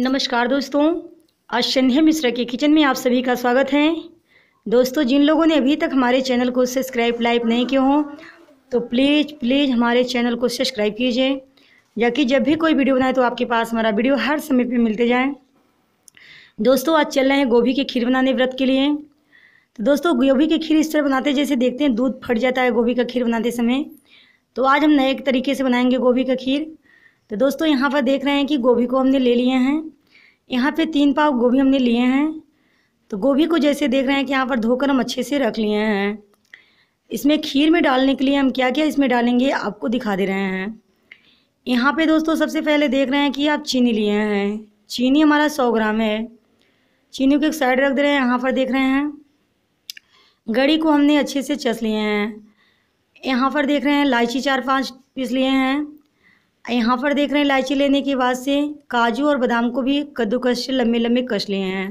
नमस्कार दोस्तों आज संध्या मिश्रा के किचन में आप सभी का स्वागत है दोस्तों जिन लोगों ने अभी तक हमारे चैनल को सब्सक्राइब लाइव नहीं किया हो तो प्लीज़ प्लीज़ हमारे चैनल को सब्सक्राइब कीजिए या कि जब भी कोई वीडियो बनाए तो आपके पास हमारा वीडियो हर समय पे मिलते जाए दोस्तों आज चल रहे हैं गोभी के खीर बनाने व्रत के लिए तो दोस्तों गोभी के खीर इस तरह बनाते जैसे देखते हैं दूध फट जाता है गोभी का खीर बनाते समय तो आज हम नए तरीके से बनाएंगे गोभी का खीर तो दोस्तों यहाँ पर देख रहे हैं कि गोभी को हमने ले लिए हैं यहाँ पे तीन पाव गोभी हमने लिए हैं तो गोभी को जैसे देख रहे हैं कि यहाँ पर धोकर हम अच्छे से रख लिए हैं इसमें खीर में डालने के लिए हम क्या क्या इसमें डालेंगे आपको दिखा दे रहे हैं यहाँ पे दोस्तों सबसे पहले देख रहे हैं कि आप चीनी लिए हैं चीनी हमारा सौ ग्राम है चीनी को एक साइड रख दे रहे हैं यहाँ पर देख रहे हैं गड़ी को हमने अच्छे से चस लिए हैं यहाँ पर देख रहे हैं इलायची चार पाँच पीस लिए हैं यहाँ पर देख रहे हैं इलायची लेने के बाद से काजू और बादाम को भी कद्दूकस से लम्बे लम्बे कस लिए हैं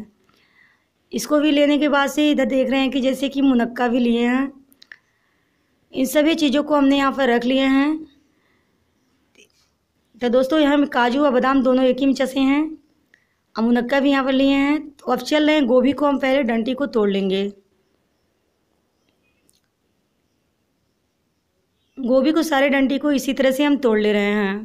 इसको भी लेने के बाद से इधर देख रहे हैं कि जैसे कि मुनक्का भी लिए हैं इन सभी चीज़ों को हमने यहाँ पर रख लिए हैं तो दोस्तों यहाँ काजू और बादाम दोनों एक ही में चसे हैं और मुनक्का भी यहाँ पर लिए हैं तो अब चल रहे हैं गोभी को हम पहले डंटी को तोड़ लेंगे गोभी को सारे डंटी को इसी तरह से हम तोड़ ले रहे हैं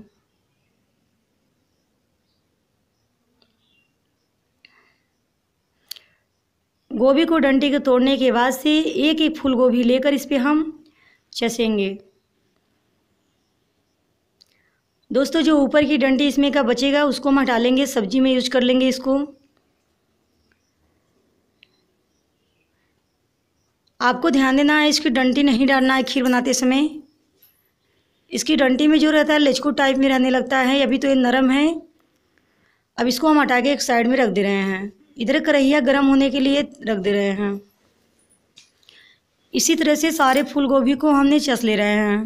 गोभी को डंटी को तोड़ने के बाद से एक एक फूल गोभी लेकर इस पर हम चसेंगे दोस्तों जो ऊपर की डंटी इसमें का बचेगा उसको हम हटा लेंगे सब्जी में यूज कर लेंगे इसको आपको ध्यान देना है इसकी डंटी नहीं डालना है खीर बनाते समय इसकी डंटी में जो रहता है लेचकू टाइप में रहने लगता है अभी तो ये नरम है अब इसको हम हटा के एक साइड में रख दे रहे हैं इधर करहिया गर्म होने के लिए रख दे रहे हैं इसी तरह से सारे फूल गोभी को हमने चस ले रहे हैं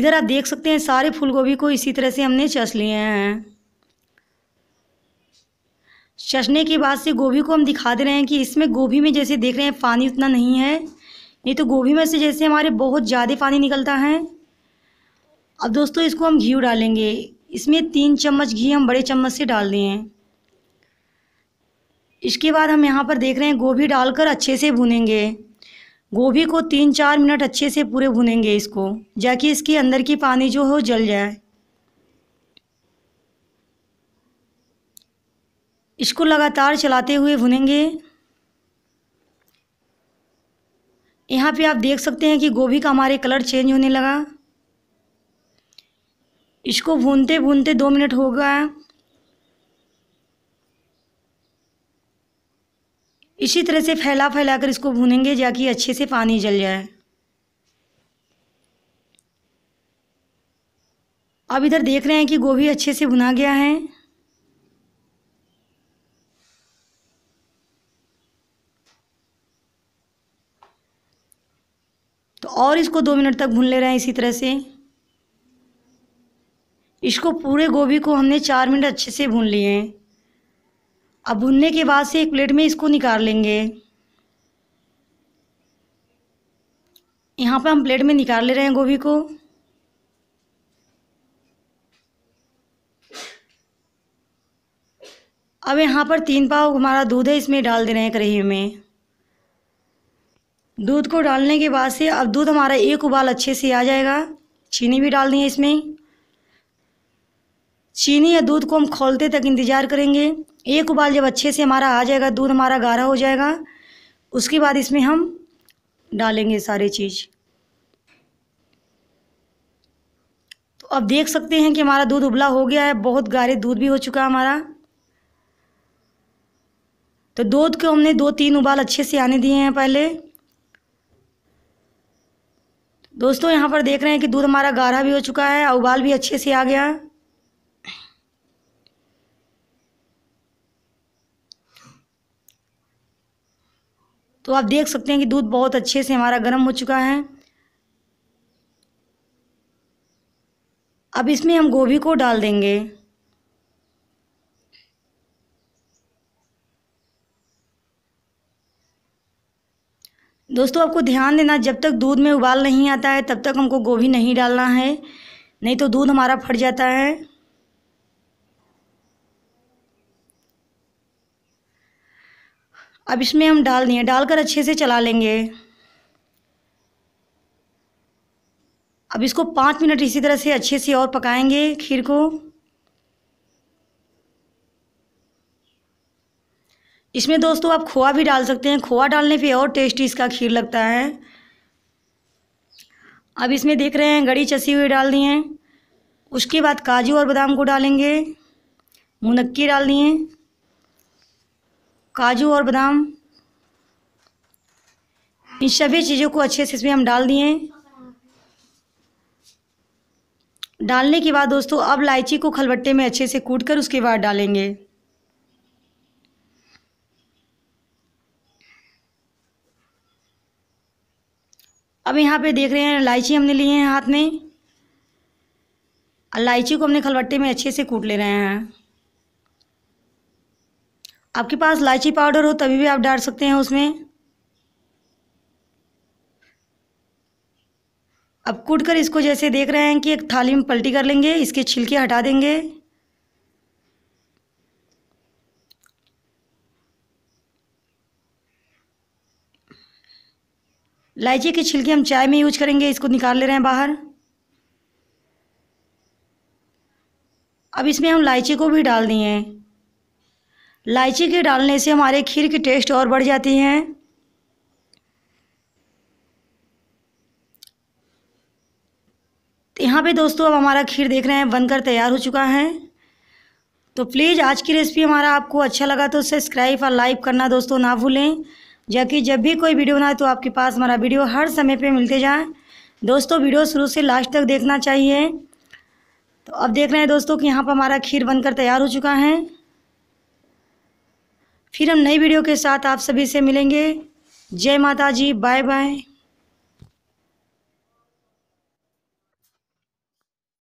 इधर आप देख सकते हैं सारे फूल गोभी को इसी तरह से हमने चस लिए हैं चसने के बाद से गोभी को हम दिखा दे रहे हैं कि इसमें गोभी में जैसे देख रहे हैं पानी उतना नहीं है नहीं तो गोभी में से जैसे हमारे बहुत ज़्यादा पानी निकलता है अब दोस्तों इसको हम घी डालेंगे इसमें तीन चम्मच घी हम बड़े चम्मच से डाल दिए हैं इसके बाद हम यहाँ पर देख रहे हैं गोभी डालकर अच्छे से भुनेंगे गोभी को तीन चार मिनट अच्छे से पूरे भुनेंगे इसको जाकि इसके अंदर की पानी जो वो जल जाए इसको लगातार चलाते हुए भुनेंगे यहाँ पे आप देख सकते हैं कि गोभी का हमारे कलर चेंज होने लगा इसको भूनते भूनते दो मिनट हो गया इसी तरह से फैला फैला कर इसको भूनेंगे जाकि अच्छे से पानी जल जाए अब इधर देख रहे हैं कि गोभी अच्छे से भुना गया है और इसको दो मिनट तक भून ले रहे हैं इसी तरह से इसको पूरे गोभी को हमने चार मिनट अच्छे से भून लिए हैं अब भूनने के बाद से एक प्लेट में इसको निकाल लेंगे यहाँ पर हम प्लेट में निकाल ले रहे हैं गोभी को अब यहाँ पर तीन पाव हमारा दूध है इसमें डाल दे रहे हैं करही में दूध को डालने के बाद से अब दूध हमारा एक उबाल अच्छे से आ जाएगा चीनी भी डाल दिए इसमें चीनी या दूध को हम खोलते तक इंतज़ार करेंगे एक उबाल जब अच्छे से हमारा आ जाएगा दूध हमारा गाढ़ा हो जाएगा उसके बाद इसमें हम डालेंगे सारे चीज़ तो अब देख सकते हैं कि हमारा दूध उबला हो गया है बहुत गाढ़े दूध भी हो चुका है हमारा तो दूध को हमने दो तीन उबाल अच्छे से आने दिए हैं पहले दोस्तों यहाँ पर देख रहे हैं कि दूध हमारा गाढ़ा भी हो चुका है और उबाल भी अच्छे से आ गया तो आप देख सकते हैं कि दूध बहुत अच्छे से हमारा गर्म हो चुका है अब इसमें हम गोभी को डाल देंगे दोस्तों आपको ध्यान देना जब तक दूध में उबाल नहीं आता है तब तक हमको गोभी नहीं डालना है नहीं तो दूध हमारा फट जाता है अब इसमें हम डाल दिए डालकर अच्छे से चला लेंगे अब इसको पाँच मिनट इसी तरह से अच्छे से और पकाएंगे खीर को इसमें दोस्तों आप खोआ भी डाल सकते हैं खोआ डालने पे और टेस्टी इसका खीर लगता है अब इसमें देख रहे हैं गड़ी चसी हुई डाल दिए हैं उसके बाद काजू और बादाम को डालेंगे मुनक्की डाल दिए काजू और बादाम इन सभी चीज़ों को अच्छे से इसमें हम डाल दिए डालने के बाद दोस्तों अब इलायची को खलबट्टे में अच्छे से कूट कर उसके बाद डालेंगे अब यहाँ पे देख रहे हैं इलायची हमने लिए हैं हाथ में इलायची को हमने खलबट्टे में अच्छे से कूट ले रहे हैं आपके पास इलायची पाउडर हो तभी भी आप डाल सकते हैं उसमें अब कूट कर इसको जैसे देख रहे हैं कि एक थाली में पलटी कर लेंगे इसके छिलके हटा देंगे इलायची के छिलके हम चाय में यूज करेंगे इसको निकाल ले रहे हैं बाहर अब इसमें हम इलायची को भी डाल दिए हैं इलायची के डालने से हमारे खीर की टेस्ट और बढ़ जाती है तो यहाँ पे दोस्तों अब हमारा खीर देख रहे हैं बनकर तैयार हो चुका है तो प्लीज़ आज की रेसिपी हमारा आपको अच्छा लगा तो सब्सक्राइब और लाइक करना दोस्तों ना भूलें जबकि जब भी कोई वीडियो बनाए तो आपके पास हमारा वीडियो हर समय पे मिलते जाए दोस्तों वीडियो शुरू से लास्ट तक देखना चाहिए तो अब देख रहे हैं दोस्तों कि यहाँ पर हमारा खीर बनकर तैयार हो चुका है फिर हम नई वीडियो के साथ आप सभी से मिलेंगे जय माता जी बाय बाय